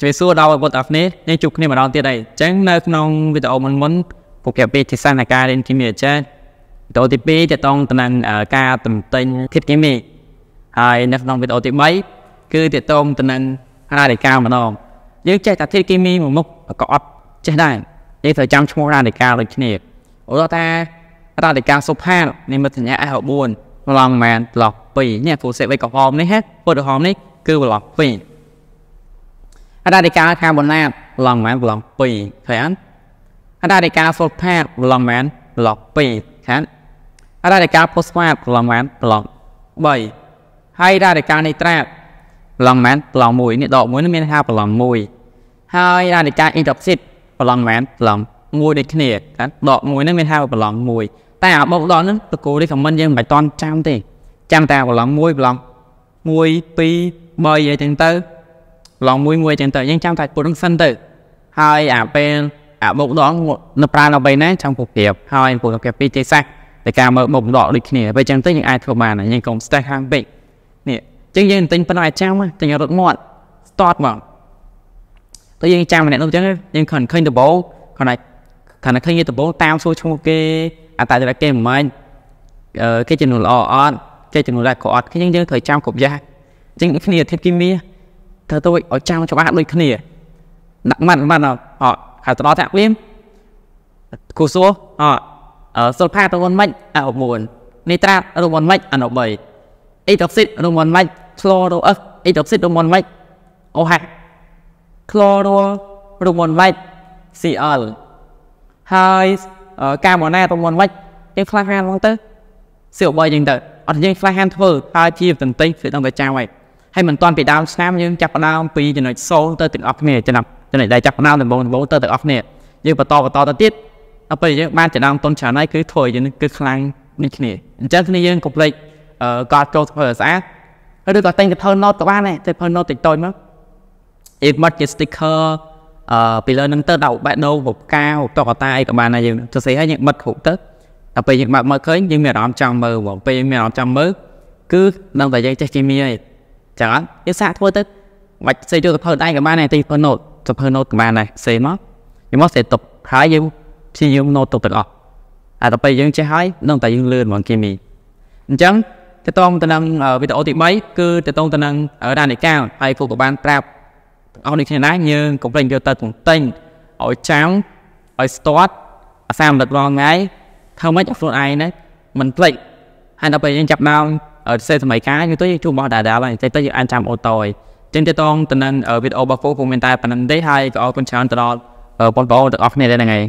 ជម្រាបសួរដល់បងប្អូនទាំងអស់គ្នាយើងជួបគ្នាម្ដងទៀតហើយអញ្ចឹងនៅក្នុងវីដេអូមុនមុនពួកគេពីទេសនាការរៀនគីមីអាចារ្យវីដេអូទី2ទាក់ទងទៅនឹងការតំតែងធាតុគីមីហើយនៅក្នុងវីដេអូទី3គឺទាក់ទងទៅនឹងហានិការម្ដងយើងចេះតែធាតុគីមីមួយមុខក៏អត់ចេះដែរយើងត្រូវចាំឈ្មោះហានិការដូចគ្នាឧទាហរណ៍ថាហានិការសុផាននិមិត្តសញ្ញា F4 ប្លង់ម៉ែនប្លង់2នេះគូសេវ័យកហមនេះហ៎ពុទ្ធហមនេះគឺប្លង់2អត្រាធិការខាងបណ្ណាតឡងមែនឡង2ឃើញអត្រាធិការសុផាតឡងមែនឡង2ឃើញអត្រាធិការផូស្វាតឡងមែនឡង3ហើយអត្រាធិការនីត្រាតឡងមែនឡង1នេះដកមួយនេះមានថាប្រឡង1ហើយអត្រាធិការអ៊ីនដុកស៊ីតប្រឡងមែនឡង1ដូចគ្នាឃើញដកមួយនេះមានថាប្រឡង1តែអាបុកដកនេះតកូលនេះខមមិនយើងមិនបាច់តន់ចាំទេចាំតែប្រឡង1ប្រឡង1 2 3អីទាំងទៅឡងមួយមួយចឹងទៅយើងចាំតែពុទ្ធនឹងសិនទៅហើយអាពេលអាមុខដងនៅប្រើនៅបីណាចង់ពុះប្រៀបហើយពុះប្រៀបពីទេសាសតែការមើលមុខដកដូចគ្នាបើចឹងទៅយើងអាចធ្វើបានយើងកុំ stress ខាងពេកនេះចឹងយើងទិញប៉ុណ្ណឹងអាចចាំទិញរត់មាត់ start មកទៅយើងចាំម្នាក់នោះចឹងយើងខនឃើញដបោគាត់អាចខនឃើញដបោតាមសួរឈ្មោះគេ អតតែគេមិនមែនគេចំនួនល្អអត់គេចំនួនដែរក៏អត់គឺយើងយើងត្រូវចាំគ្រប់យ៉ាងចឹងគ្នាធាតុគីមីធ្វើតូចឲ្យចាំច្បាស់ដូចគ្នាដាក់ម៉ាត់ម៉ាត់អត់ហើយទៅដល់ថាក់ព្រាមគូសួរអត់សុលផាតរុនម៉ាច់អនុ9នេត្រារុនម៉ាច់អនុ3អេតុកស៊ីតរុនម៉ាច់ក្លរ៉ូអេសអេតុកស៊ីតរុនម៉ាច់អូហាក្លរ៉ូរុនម៉ាច់ Cl ហើយកាម៉ូណារុនម៉ាច់យើងខ្លះហានហ្នឹងទៅសៀវ3យើងទៅអត់យើងខ្លះហានធ្វើហើយជាតន្ទិញគឺដល់តែចាំហើយហើយមិនតាន់ពីដើមឆ្នាំយើងចាប់ផ្ដើមពីចំណុច0ទៅទាំងអស់គ្នាចំណុចចំណុចដែលចាប់ផ្ដើមដំបូងដំបូងទៅទាំងអស់គ្នាយើងបន្តបន្តទៅទៀតដល់ពេលយើងបានចំណងទុនច្រើនហើយគឺធ្វើយើងគឺខ្លាំងនេះគ្នាអញ្ចឹងគ្នាយើងកុំភ្លេចកត់ចូលធ្វើឲ្យស្អាតឬក៏តែងទៅធ្វើ note ក៏បានដែរទៅធ្វើ note តិចតូចមកអ៊ីមត់ជា sticker អឺពីលើនឹងទៅដល់បែកដូរពកាតកតាអីក៏បានដែរយើងសរសេរឲ្យយើងបិទគ្រប់ទៅដល់ពេលយើងបើកមើលឃើញយើងមានអារម្មណ៍ចង់មើលហ្មងពេលយើងមានអារម្មណ៍ចង់មើលគឺដឹងតែយើងចេះគីមីហើយចឹងយើងសាកធ្វើទៅបាច់សេយកសភៅដៃក៏បានដែរទីសភៅ note សភៅ note ក៏បានដែរសេមកយើងមកសេទុកហើយយើងព្យាយាម note ទុកទាំងអស់អាទៅពេលយើងចេះហើយនឹងតែយើងលឿនហ្មងគីមីអញ្ចឹងតតងទៅនឹងវីដេអូទី3គឺតតងទៅនឹងរានិកាហើយគូក៏បានប្រាប់អស់នេះគ្នាណាយើងកុំភ្លេចយកទៅទន្ទិញឲ្យចាំឲ្យស្ទាត់អាសាមរត់រងថ្ងៃធ្វើម៉េចឲ្យខ្លួនឯងណាមិនភ្លេចហើយដល់ពេលយើងចាប់ដើមសេសម័យកាលយើងទៅជួបបោះដាដាលហើយតែទៅយើងអាចចាំអូតយចឹងទៅតងទៅនឹងវីដេអូរបស់ពូពុំមានតែប៉ុណ្្នឹងទេហើយក៏អរគុណច្រើនទៅដល់បងប្អូនទាំងអស់គ្នាដែរហ្នឹងហើយ